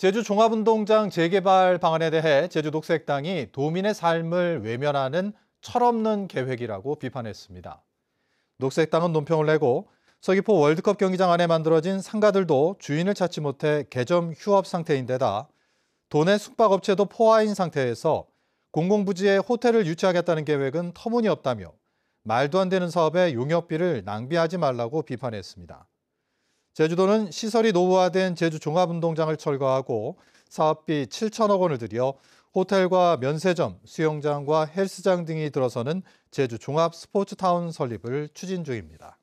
제주 종합운동장 재개발 방안에 대해 제주 녹색당이 도민의 삶을 외면하는 철없는 계획이라고 비판했습니다. 녹색당은 논평을 내고 서귀포 월드컵 경기장 안에 만들어진 상가들도 주인을 찾지 못해 개점 휴업 상태인데다 도내 숙박업체도 포화인 상태에서 공공부지에 호텔을 유치하겠다는 계획은 터무니없다며 말도 안 되는 사업에 용역비를 낭비하지 말라고 비판했습니다. 제주도는 시설이 노후화된 제주종합운동장을 철거하고 사업비 7천억 원을 들여 호텔과 면세점, 수영장과 헬스장 등이 들어서는 제주 종합 스포츠타운 설립을 추진 중입니다.